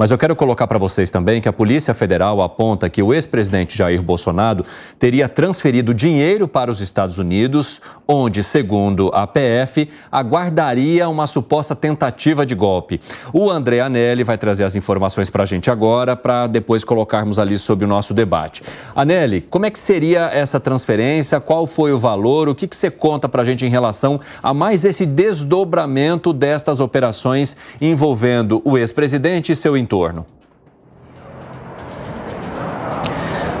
Mas eu quero colocar para vocês também que a Polícia Federal aponta que o ex-presidente Jair Bolsonaro teria transferido dinheiro para os Estados Unidos, onde, segundo a PF, aguardaria uma suposta tentativa de golpe. O André Anelli vai trazer as informações para a gente agora, para depois colocarmos ali sobre o nosso debate. Anelli, como é que seria essa transferência? Qual foi o valor? O que, que você conta para a gente em relação a mais esse desdobramento destas operações envolvendo o ex-presidente e seu entorno? entorno.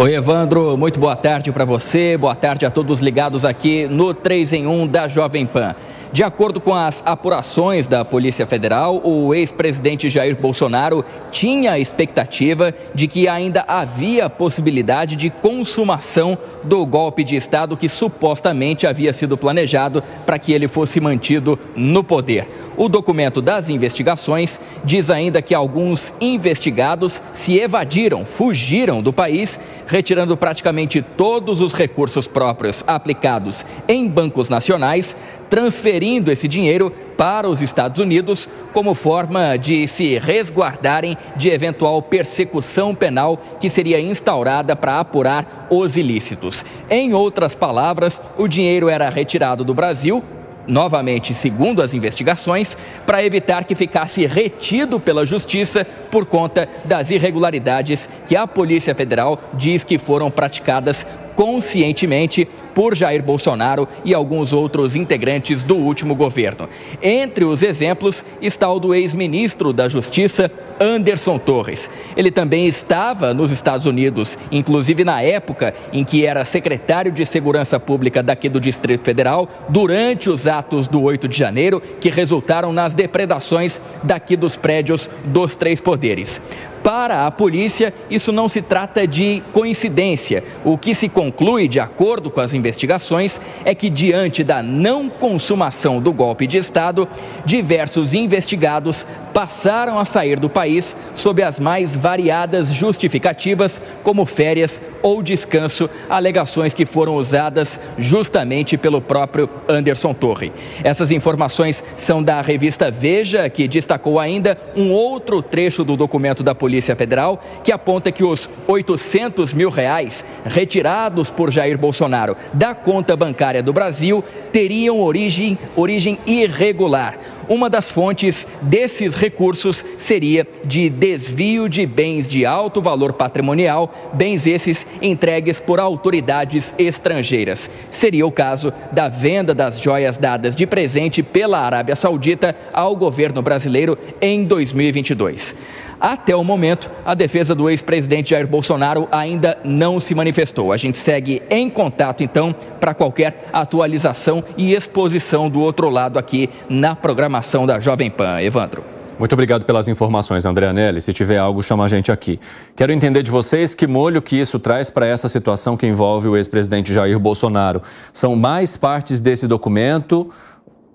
Oi, Evandro, muito boa tarde para você, boa tarde a todos ligados aqui no 3 em 1 da Jovem Pan. De acordo com as apurações da Polícia Federal, o ex-presidente Jair Bolsonaro tinha a expectativa de que ainda havia possibilidade de consumação do golpe de Estado que supostamente havia sido planejado para que ele fosse mantido no poder. O documento das investigações diz ainda que alguns investigados se evadiram, fugiram do país, retirando praticamente todos os recursos próprios aplicados em bancos nacionais transferindo esse dinheiro para os Estados Unidos como forma de se resguardarem de eventual persecução penal que seria instaurada para apurar os ilícitos. Em outras palavras, o dinheiro era retirado do Brasil novamente segundo as investigações, para evitar que ficasse retido pela justiça por conta das irregularidades que a Polícia Federal diz que foram praticadas conscientemente por Jair Bolsonaro e alguns outros integrantes do último governo. Entre os exemplos está o do ex-ministro da Justiça, Anderson Torres. Ele também estava nos Estados Unidos, inclusive na época em que era secretário de Segurança Pública daqui do Distrito Federal, durante os atos do 8 de janeiro, que resultaram nas depredações daqui dos prédios dos três poderes. Para a polícia, isso não se trata de coincidência. O que se conclui, de acordo com as investigações, investigações é que, diante da não consumação do golpe de Estado, diversos investigados passaram a sair do país sob as mais variadas justificativas, como férias ou descanso, alegações que foram usadas justamente pelo próprio Anderson Torre. Essas informações são da revista Veja, que destacou ainda um outro trecho do documento da Polícia Federal que aponta que os 800 mil reais retirados por Jair Bolsonaro da conta bancária do Brasil teriam origem, origem irregular. Uma das fontes desses recursos seria de desvio de bens de alto valor patrimonial, bens esses entregues por autoridades estrangeiras. Seria o caso da venda das joias dadas de presente pela Arábia Saudita ao governo brasileiro em 2022. Até o momento, a defesa do ex-presidente Jair Bolsonaro ainda não se manifestou. A gente segue em contato, então, para qualquer atualização e exposição do outro lado aqui na programação da Jovem Pan. Evandro. Muito obrigado pelas informações, André Anelli. Se tiver algo, chama a gente aqui. Quero entender de vocês que molho que isso traz para essa situação que envolve o ex-presidente Jair Bolsonaro. São mais partes desse documento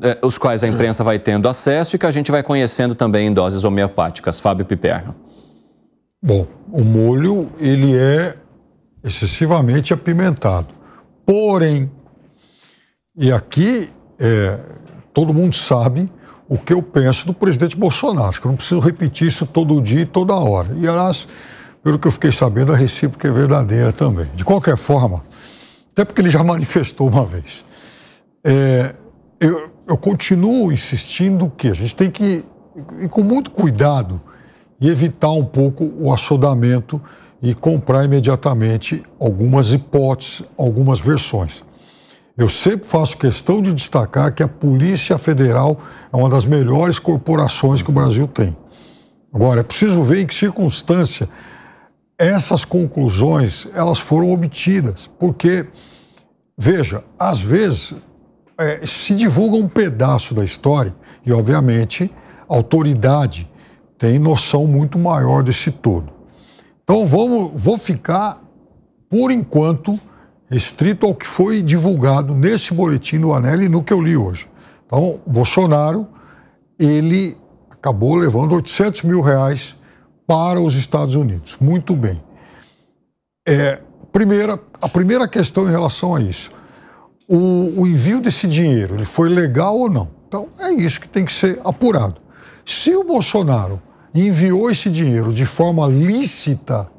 é, os quais a imprensa vai tendo acesso e que a gente vai conhecendo também em doses homeopáticas. Fábio Piperno. Bom, o molho ele é excessivamente apimentado. Porém, e aqui é, todo mundo sabe o que eu penso do presidente Bolsonaro. Acho que eu não preciso repetir isso todo dia e toda hora. E, aliás, pelo que eu fiquei sabendo, a recíproca é verdadeira também. De qualquer forma, até porque ele já manifestou uma vez, é, eu, eu continuo insistindo que a gente tem que ir com muito cuidado e evitar um pouco o assodamento e comprar imediatamente algumas hipóteses, algumas versões. Eu sempre faço questão de destacar que a Polícia Federal é uma das melhores corporações que o Brasil tem. Agora, é preciso ver em que circunstância essas conclusões elas foram obtidas, porque veja, às vezes é, se divulga um pedaço da história e, obviamente, a autoridade tem noção muito maior desse todo. Então, vamos, vou ficar, por enquanto, restrito ao que foi divulgado nesse boletim do Anel e no que eu li hoje. Então, o Bolsonaro, ele acabou levando 800 mil reais para os Estados Unidos. Muito bem. É, primeira, a primeira questão em relação a isso o, o envio desse dinheiro, ele foi legal ou não? Então, é isso que tem que ser apurado. Se o Bolsonaro enviou esse dinheiro de forma lícita,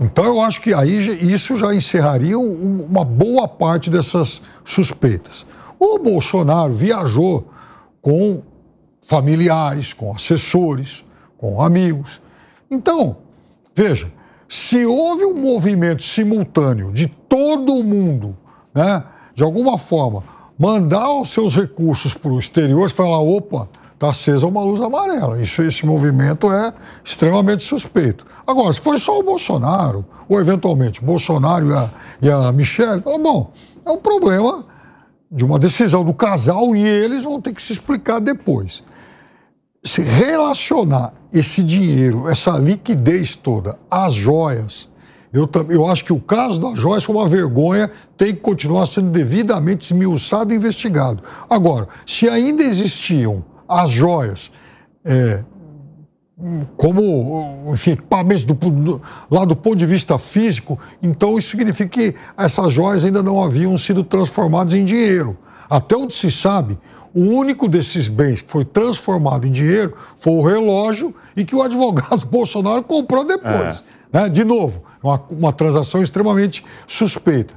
então eu acho que aí isso já encerraria uma boa parte dessas suspeitas. O Bolsonaro viajou com familiares, com assessores, com amigos. Então, veja, se houve um movimento simultâneo de todo mundo, né? de alguma forma, mandar os seus recursos para o exterior e falar: opa, está acesa uma luz amarela. Isso, esse movimento é extremamente suspeito. Agora, se foi só o Bolsonaro, ou eventualmente Bolsonaro e a, e a Michelle, fala, bom, é um problema de uma decisão do casal e eles vão ter que se explicar depois. Se relacionar esse dinheiro, essa liquidez toda, às joias, eu, eu acho que o caso da Joyce foi é uma vergonha, tem que continuar sendo devidamente esmiuçado e investigado. Agora, se ainda existiam as joias é, como enfim, equipamentos do, do, lá do ponto de vista físico, então isso significa que essas joias ainda não haviam sido transformadas em dinheiro. Até onde se sabe, o único desses bens que foi transformado em dinheiro foi o relógio e que o advogado Bolsonaro comprou depois. É. Né? De novo, uma, uma transação extremamente suspeita.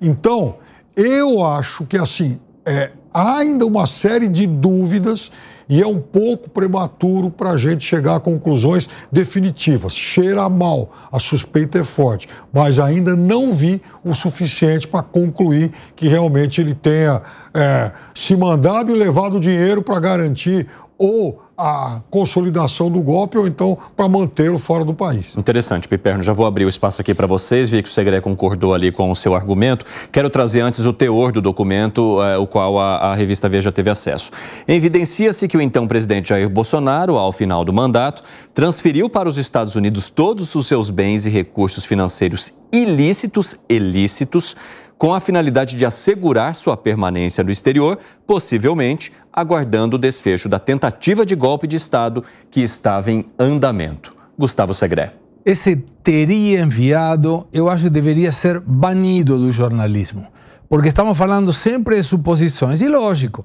Então, eu acho que assim, é, há ainda uma série de dúvidas e é um pouco prematuro para a gente chegar a conclusões definitivas. Cheira mal, a suspeita é forte, mas ainda não vi o suficiente para concluir que realmente ele tenha é, se mandado e levado dinheiro para garantir ou a consolidação do golpe ou então para mantê-lo fora do país. Interessante, Piperno. Já vou abrir o espaço aqui para vocês. Vi que o Segre concordou ali com o seu argumento. Quero trazer antes o teor do documento, eh, o qual a, a revista Veja teve acesso. Evidencia-se que o então presidente Jair Bolsonaro, ao final do mandato, transferiu para os Estados Unidos todos os seus bens e recursos financeiros ilícitos, ilícitos, com a finalidade de assegurar sua permanência no exterior, possivelmente aguardando o desfecho da tentativa de golpe de Estado que estava em andamento. Gustavo Segré. Esse teria enviado, eu acho que deveria ser banido do jornalismo, porque estamos falando sempre de suposições, e lógico.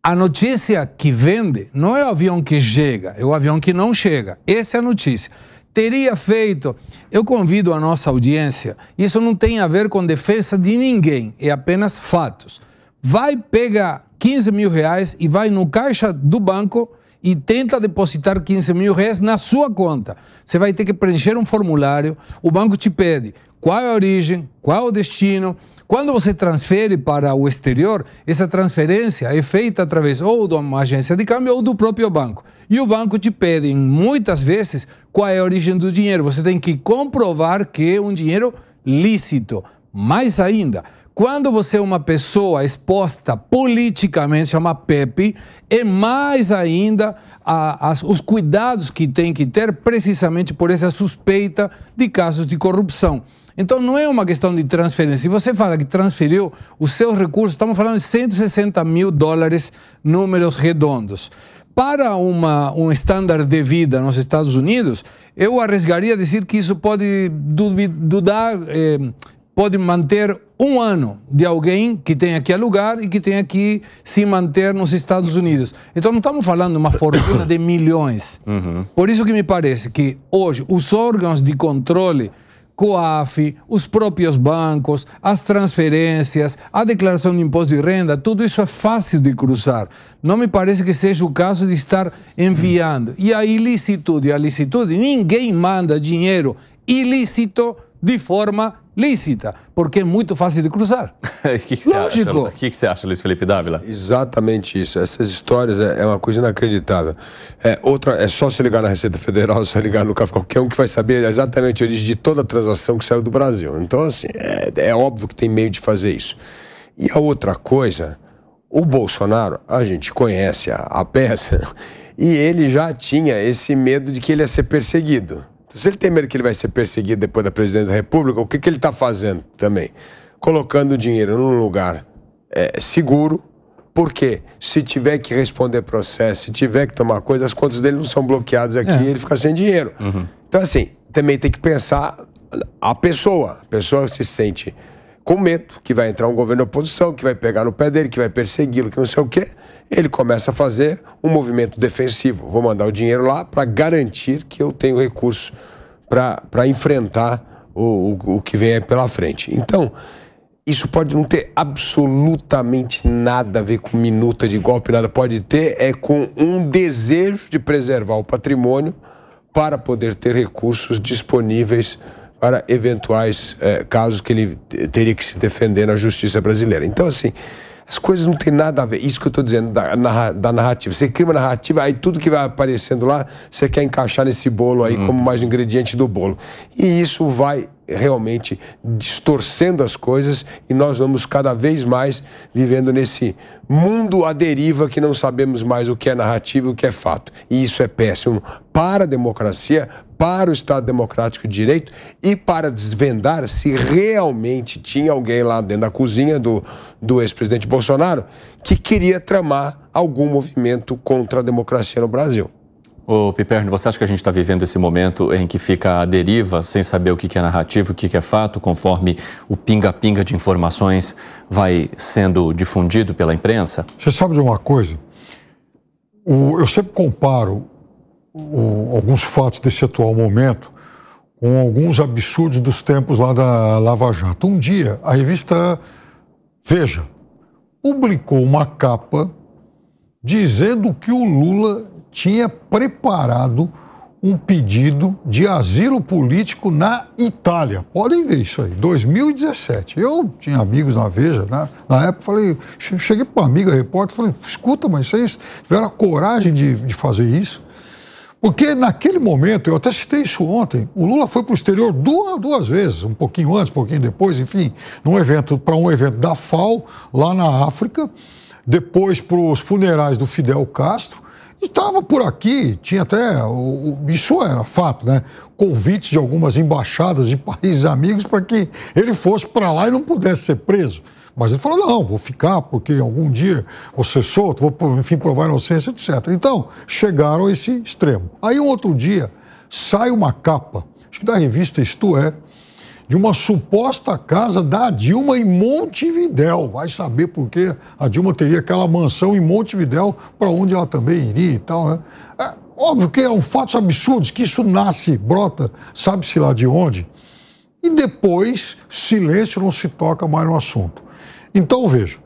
A notícia que vende não é o avião que chega, é o avião que não chega. Essa é a notícia teria feito. Eu convido a nossa audiência, isso não tem a ver com defesa de ninguém, é apenas fatos. Vai pegar 15 mil reais e vai no caixa do banco e tenta depositar 15 mil reais na sua conta. Você vai ter que preencher um formulário, o banco te pede qual é a origem, qual é o destino. Quando você transfere para o exterior, essa transferência é feita através ou de uma agência de câmbio ou do próprio banco. E o banco te pede, muitas vezes, qual é a origem do dinheiro. Você tem que comprovar que é um dinheiro lícito. Mais ainda, quando você é uma pessoa exposta politicamente, chama PEP, é mais ainda a, a, os cuidados que tem que ter precisamente por essa suspeita de casos de corrupção. Então não é uma questão de transferência. Se você fala que transferiu os seus recursos, estamos falando de 160 mil dólares, números redondos. Para uma, um estándar de vida nos Estados Unidos, eu arriscaria dizer que isso pode dudar, eh, pode manter um ano de alguém que tem aqui alugar e que tem aqui se manter nos Estados Unidos. Então não estamos falando de uma fortuna de milhões. Uhum. Por isso que me parece que hoje os órgãos de controle COAF, os próprios bancos, as transferências, a declaração de imposto de renda, tudo isso é fácil de cruzar. Não me parece que seja o caso de estar enviando. E a ilicitude, a licitude, ninguém manda dinheiro ilícito de forma lícita, porque é muito fácil de cruzar. O que, que, você Lógico. acha? Que, que você acha, Luiz Felipe Dávila? Exatamente isso. Essas histórias é, é uma coisa inacreditável. É, outra, é só se ligar na Receita Federal, se ligar no CAF, qualquer um que vai saber exatamente a origem de toda a transação que saiu do Brasil. Então, assim, é, é óbvio que tem meio de fazer isso. E a outra coisa, o Bolsonaro, a gente conhece a, a peça, e ele já tinha esse medo de que ele ia ser perseguido. Se ele tem medo que ele vai ser perseguido depois da presidência da República, o que, que ele está fazendo também? Colocando o dinheiro num lugar é, seguro, porque se tiver que responder processo, se tiver que tomar coisa, as contas dele não são bloqueadas aqui é. ele fica sem dinheiro. Uhum. Então, assim, também tem que pensar a pessoa. A pessoa se sente com medo que vai entrar um governo de oposição, que vai pegar no pé dele, que vai persegui-lo, que não sei o quê ele começa a fazer um movimento defensivo. Vou mandar o dinheiro lá para garantir que eu tenho recurso para enfrentar o, o, o que vem pela frente. Então, isso pode não ter absolutamente nada a ver com minuta de golpe, nada. Pode ter é com um desejo de preservar o patrimônio para poder ter recursos disponíveis para eventuais é, casos que ele teria que se defender na justiça brasileira. Então, assim. As coisas não têm nada a ver. Isso que eu estou dizendo da, da, narrativa. Você cria uma narrativa, aí tudo que vai aparecendo lá, você quer encaixar nesse bolo aí hum. como mais um ingrediente do bolo. E isso vai realmente distorcendo as coisas e nós vamos cada vez mais vivendo nesse mundo à deriva que não sabemos mais o que é narrativa e o que é fato. E isso é péssimo para a democracia, para o Estado Democrático de Direito e para desvendar se realmente tinha alguém lá dentro da cozinha do, do ex-presidente Bolsonaro que queria tramar algum movimento contra a democracia no Brasil. Ô, Piperno, você acha que a gente está vivendo esse momento em que fica à deriva, sem saber o que é narrativo, o que é fato, conforme o pinga-pinga de informações vai sendo difundido pela imprensa? Você sabe de uma coisa? O, eu sempre comparo o, alguns fatos desse atual momento com alguns absurdos dos tempos lá da Lava Jato. Um dia, a revista Veja publicou uma capa dizendo que o Lula tinha preparado um pedido de asilo político na Itália. Podem ver isso aí, 2017. Eu tinha amigos na Veja, né? na época falei, cheguei para uma amiga repórter, falei, escuta, mas vocês tiveram a coragem de, de fazer isso? Porque naquele momento, eu até citei isso ontem, o Lula foi para o exterior duas, duas vezes, um pouquinho antes, um pouquinho depois, enfim, num evento, para um evento da FAO, lá na África, depois para os funerais do Fidel Castro, e estava por aqui, tinha até, o, isso era fato, né? Convites de algumas embaixadas de países amigos para que ele fosse para lá e não pudesse ser preso. Mas ele falou: não, vou ficar, porque algum dia vou ser solto, vou, enfim, provar inocência, etc. Então, chegaram a esse extremo. Aí, um outro dia, sai uma capa, acho que da revista Isto É, de uma suposta casa da Dilma em Montevidéu. Vai saber por que a Dilma teria aquela mansão em Montevidéu, para onde ela também iria e tal, né? É, óbvio que eram é fatos absurdos, que isso nasce, brota, sabe-se lá de onde. E depois, silêncio, não se toca mais no assunto. Então, veja,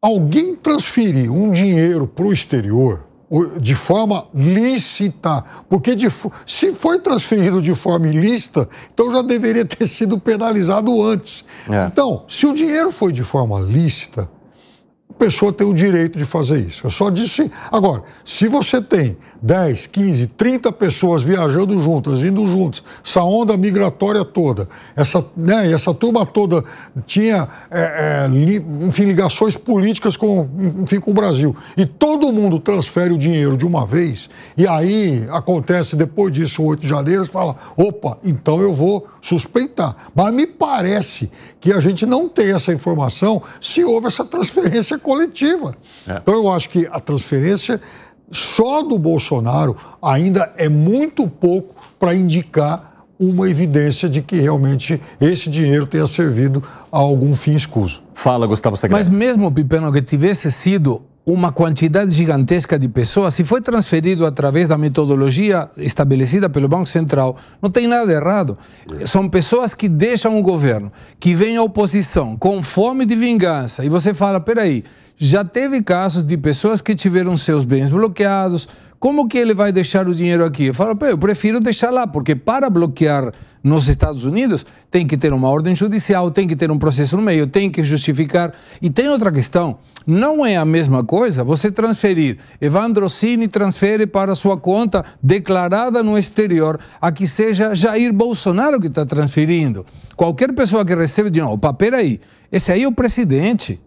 alguém transferir um dinheiro para o exterior de forma lícita, porque de, se foi transferido de forma ilícita, então já deveria ter sido penalizado antes. É. Então, se o dinheiro foi de forma lícita, pessoa tem o direito de fazer isso. Eu só disse. Agora, se você tem 10, 15, 30 pessoas viajando juntas, indo juntas, essa onda migratória toda, essa, né, essa turma toda tinha é, é, li, enfim, ligações políticas com, enfim, com o Brasil, e todo mundo transfere o dinheiro de uma vez, e aí acontece depois disso, o 8 de janeiro, você fala: opa, então eu vou suspeitar. Mas me parece que a gente não tem essa informação se houve essa transferência coletiva. É. Então eu acho que a transferência só do Bolsonaro ainda é muito pouco para indicar uma evidência de que realmente esse dinheiro tenha servido a algum fim escuso. Fala, Gustavo Segredo. Mas mesmo, Pipeno, que tivesse sido uma quantidade gigantesca de pessoas, se foi transferido através da metodologia estabelecida pelo Banco Central, não tem nada errado. São pessoas que deixam o governo, que vêm à oposição com fome de vingança, e você fala: peraí, já teve casos de pessoas que tiveram seus bens bloqueados, como que ele vai deixar o dinheiro aqui? Eu falo, eu prefiro deixar lá, porque para bloquear nos Estados Unidos tem que ter uma ordem judicial, tem que ter um processo no meio, tem que justificar. E tem outra questão, não é a mesma coisa você transferir, Evandro Cini transfere para sua conta declarada no exterior, a que seja Jair Bolsonaro que está transferindo. Qualquer pessoa que recebe, dinheiro, não, opa, peraí, esse aí é o presidente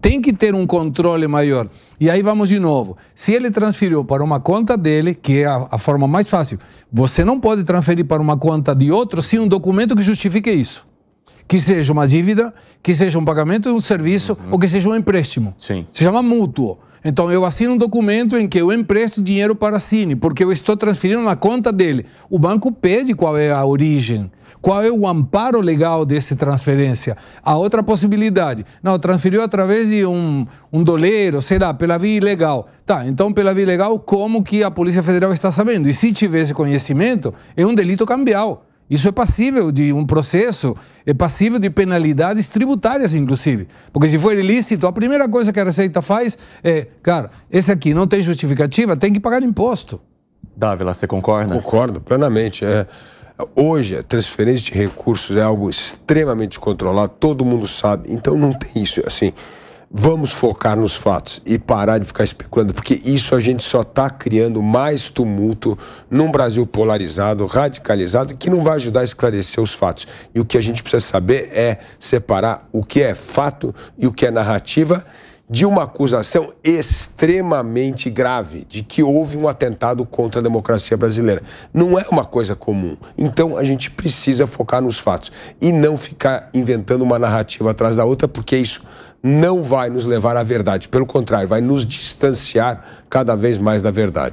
tem que ter um controle maior. E aí vamos de novo. Se ele transferiu para uma conta dele, que é a, a forma mais fácil, você não pode transferir para uma conta de outro sem um documento que justifique isso. Que seja uma dívida, que seja um pagamento de um serviço uhum. ou que seja um empréstimo. Sim. Se chama mútuo. Então eu assino um documento em que eu empresto dinheiro para a Cine, porque eu estou transferindo na conta dele. O banco pede qual é a origem, qual é o amparo legal dessa transferência. A outra possibilidade, não, transferiu através de um, um doleiro, sei lá, pela via ilegal. Tá, então pela via ilegal, como que a Polícia Federal está sabendo? E se tivesse conhecimento, é um delito cambial. Isso é passível de um processo, é passível de penalidades tributárias, inclusive. Porque se for ilícito, a primeira coisa que a Receita faz é, cara, esse aqui não tem justificativa, tem que pagar imposto. Dávila, você concorda? Concordo, plenamente. É. Hoje, a transferência de recursos é algo extremamente controlado, todo mundo sabe. Então não tem isso, assim... Vamos focar nos fatos e parar de ficar especulando, porque isso a gente só está criando mais tumulto num Brasil polarizado, radicalizado, que não vai ajudar a esclarecer os fatos. E o que a gente precisa saber é separar o que é fato e o que é narrativa de uma acusação extremamente grave de que houve um atentado contra a democracia brasileira. Não é uma coisa comum. Então a gente precisa focar nos fatos e não ficar inventando uma narrativa atrás da outra, porque isso não vai nos levar à verdade. Pelo contrário, vai nos distanciar cada vez mais da verdade.